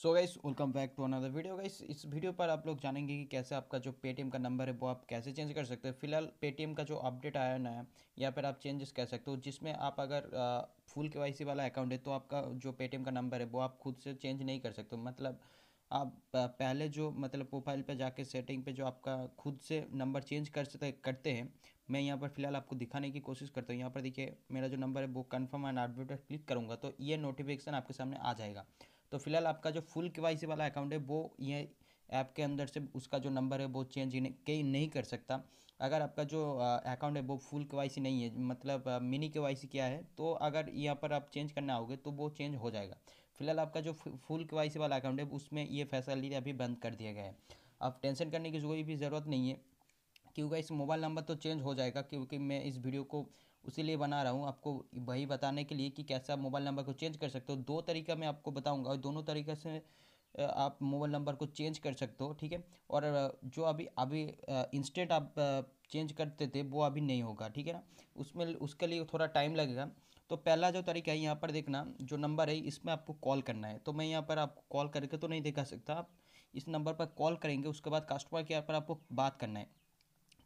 so guys welcome back to another video guys इस video पर आप लोग जानेंगे कि कैसे आपका जो पेटीएम का नंबर है वो आप कैसे चेंज कर सकते हो फिलहाल पेटीएम का जो अपडेट आया ना है यहाँ पर आप चेंजेस कर सकते हो जिसमें आप अगर फुल के वाला अकाउंट है तो आपका जो पेटीएम का नंबर है वो आप खुद से चेंज नहीं कर सकते मतलब आप पहले जो मतलब प्रोफाइल पर जाके सेटिंग पे जो आपका खुद से नंबर चेंज कर सकते करते हैं मैं यहाँ पर फिलहाल आपको दिखाने की कोशिश करता हूँ यहाँ पर देखिए मेरा जो नंबर है वो कन्फर्म एंड एडवर्टाइज क्लिक करूँगा तो ये नोटिफिकेशन आपके सामने आ जाएगा तो फिलहाल आपका जो फुल के वाला अकाउंट है वो ये ऐप के अंदर से उसका जो नंबर है वो चेंज कहीं नहीं कर सकता अगर आपका जो अकाउंट है वो फुल के नहीं है मतलब मिनी के क्या है तो अगर यहाँ पर आप चेंज करना होगे तो वो चेंज हो जाएगा फिलहाल आपका जो फुल के वाला अकाउंट है उसमें ये फैसिलिटी अभी बंद कर दिया गया है अब टेंशन करने की कोई भी ज़रूरत नहीं है क्योंकि इस मोबाइल नंबर तो चेंज हो जाएगा क्योंकि मैं इस वीडियो को उसी लिए बना रहा हूँ आपको वही बताने के लिए कि कैसे आप मोबाइल नंबर को चेंज कर सकते हो दो तरीका मैं आपको बताऊँगा और दोनों तरीके से आप मोबाइल नंबर को चेंज कर सकते हो ठीक है और जो अभी अभी इंस्टेंट आप चेंज करते थे वो अभी नहीं होगा ठीक है ना उसमें उसके लिए थोड़ा टाइम लगेगा तो पहला जो तरीका है यहाँ पर देखना जो नंबर है इसमें आपको कॉल करना है तो मैं यहाँ पर आपको कॉल करके तो नहीं दिखा सकता आप इस नंबर पर कॉल करेंगे उसके बाद कस्टमर केयर पर आपको बात करना है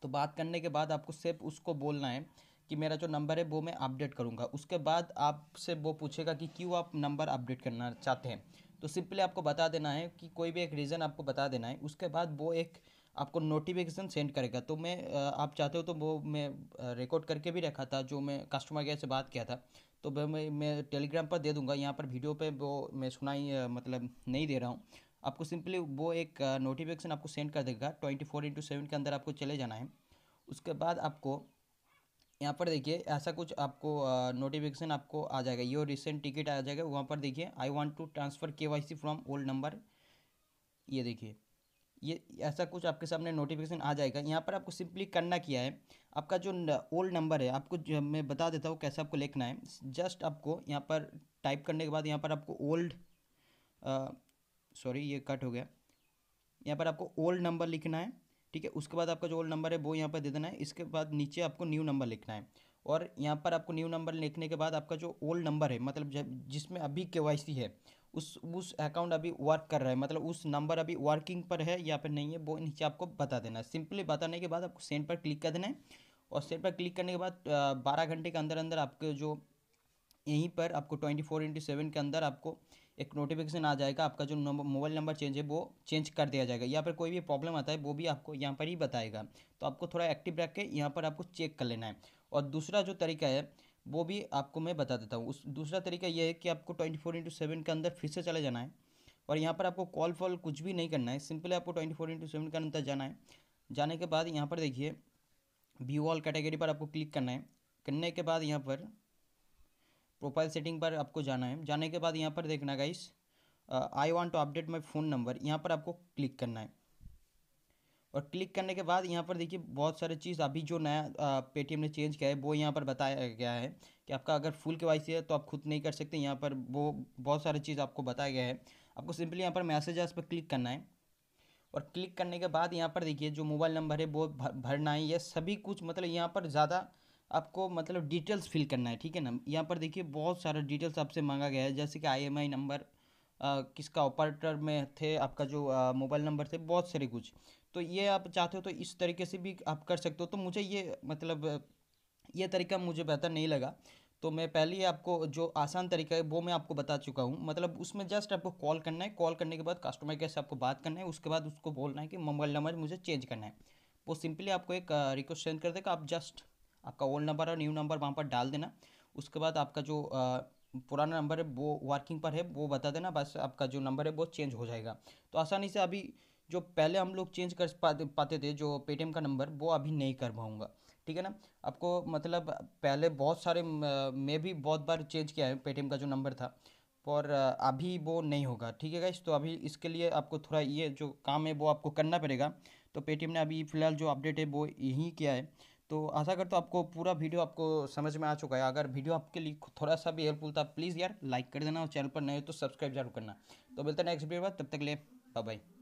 तो बात करने के बाद आपको सिर्फ उसको बोलना है कि मेरा जो नंबर है वो मैं अपडेट करूँगा उसके बाद आपसे वो पूछेगा कि क्यों आप नंबर अपडेट करना चाहते हैं तो सिंपली आपको बता देना है कि कोई भी एक रीज़न आपको बता देना है उसके बाद वो एक आपको नोटिफिकेशन सेंड करेगा तो मैं आप चाहते हो तो वो मैं रिकॉर्ड करके भी रखा था जो मैं कस्टमर केयर से बात किया था तो वह मैं मैं टेलीग्राम पर दे दूंगा यहाँ पर वीडियो पे वो मैं सुनाई मतलब नहीं दे रहा हूँ आपको सिंपली वो एक नोटिफिकेशन आपको सेंड कर देगा ट्वेंटी फोर इंटू सेवन के अंदर आपको चले जाना है उसके बाद आपको यहाँ पर देखिए ऐसा कुछ आपको नोटिफिकेशन आपको आ जाएगा योर रिसेंट टिकट आ जाएगा वहाँ पर देखिए I want to transfer K Y C from old number ये देखिए ये ऐसा कुछ आपके सामने नोटिफिकेशन आ जाएगा यहाँ पर आपको सिंपली करना किया है आपका जो ओल्ड नंबर है आपको मैं बता देता हूँ कैसे आपको लिखना है जस्ट आपको यहाँ पर टाइप करने के बाद यहाँ पर आपको ओल्ड सॉरी ये कट हो गया यहाँ पर आपको ओल्ड नंबर लिखना है ठीक है उसके बाद आपका जो ओल्ड नंबर है वो यहाँ पर दे देना है इसके बाद नीचे आपको न्यू नंबर लिखना है और यहाँ पर आपको न्यू नंबर लिखने के बाद आपका जो ओल्ड नंबर है मतलब जिसमें अभी के है उस उस अकाउंट अभी वर्क कर रहा है मतलब उस नंबर अभी वर्किंग पर है या फिर नहीं है वो नीचे आपको बता देना है सिंपली बताने के बाद आपको सेंड पर क्लिक कर देना है और सेंड पर क्लिक करने के बाद बारह घंटे के अंदर अंदर आपके जो यहीं पर आपको ट्वेंटी फोर इंटू सेवन के अंदर आपको एक नोटिफिकेशन आ जाएगा आपका जो मोबाइल नंबर चेंज है वो चेंज कर दिया जाएगा यहाँ पर कोई भी प्रॉब्लम आता है वो भी आपको यहाँ पर ही बताएगा तो आपको थोड़ा एक्टिव रख के यहाँ पर आपको चेक कर लेना है और दूसरा जो तरीका है वो भी आपको मैं बता देता हूँ उस दूसरा तरीका ये है कि आपको ट्वेंटी फोर इंटू सेवन के अंदर फिर से चले जाना है और यहाँ पर आपको कॉल फॉल कुछ भी नहीं करना है सिंपली आपको ट्वेंटी फोर इंटू सेवन के अंदर जाना है जाने के बाद यहाँ पर देखिए व्यू ऑल कैटेगरी पर आपको क्लिक करना है करने के बाद यहाँ पर प्रोफाइल सेटिंग पर आपको जाना है जाने के बाद यहाँ पर देखना guys I want to update my phone number यहाँ पर आपको क्लिक करना है और क्लिक करने के बाद यहाँ पर देखिए बहुत सारे चीज़ अभी जो नया पेटीएम ने चेंज किया है वो यहाँ पर बताया गया है कि आपका अगर फुल के है तो आप खुद नहीं कर सकते यहाँ पर वो बहुत सारे चीज़ आपको बताया गया है आपको सिंपली यहाँ पर मैसेज है पर क्लिक करना है और क्लिक करने के बाद यहाँ पर देखिए जो मोबाइल नंबर है वो भरना है यह सभी कुछ मतलब यहाँ पर ज़्यादा आपको मतलब डिटेल्स फिल करना है ठीक है ना यहाँ पर देखिए बहुत सारा डिटेल्स आपसे मांगा गया है जैसे कि आईएमआई नंबर किसका ऑपरेटर में थे आपका जो मोबाइल नंबर थे बहुत सारे कुछ तो ये आप चाहते हो तो इस तरीके से भी आप कर सकते हो तो मुझे ये मतलब ये तरीका मुझे बेहतर नहीं लगा तो मैं पहले ही आपको जो आसान तरीका है वो मैं आपको बता चुका हूँ मतलब उसमें जस्ट आपको कॉल करना है कॉल करने के बाद कस्टमर केयर से आपको बात करना है उसके बाद उसको बोलना है कि मोबाइल नंबर मुझे चेंज करना है वो सिंपली आपको एक रिक्वेस्ट सेंड कर देगा आप जस्ट आपका ओल्ड नंबर और न्यू नंबर वहाँ पर डाल देना उसके बाद आपका जो पुराना नंबर है वो वर्किंग पर है वो बता देना बस आपका जो नंबर है वो चेंज हो जाएगा तो आसानी से अभी जो पहले हम लोग चेंज कर पाते पाते थे जो पेटीएम का नंबर वो अभी नहीं कर पाऊँगा ठीक है ना आपको मतलब पहले बहुत सारे मैं भी बहुत बार चेंज किया है पेटीएम का जो नंबर था और अभी वो नहीं होगा ठीक है गाइस तो अभी इसके लिए आपको थोड़ा ये जो काम है वो आपको करना पड़ेगा तो पेटीएम ने अभी फ़िलहाल जो अपडेट है वो यही किया है तो आशा करता हूँ आपको पूरा वीडियो आपको समझ में आ चुका है अगर वीडियो आपके लिए थोड़ा सा भी हेल्पफुल था प्लीज़ यार लाइक कर देना और चैनल पर नए हो तो सब्सक्राइब जरूर करना तो मिलता है नेक्स्ट वीडियो बाद तब तक ले बाय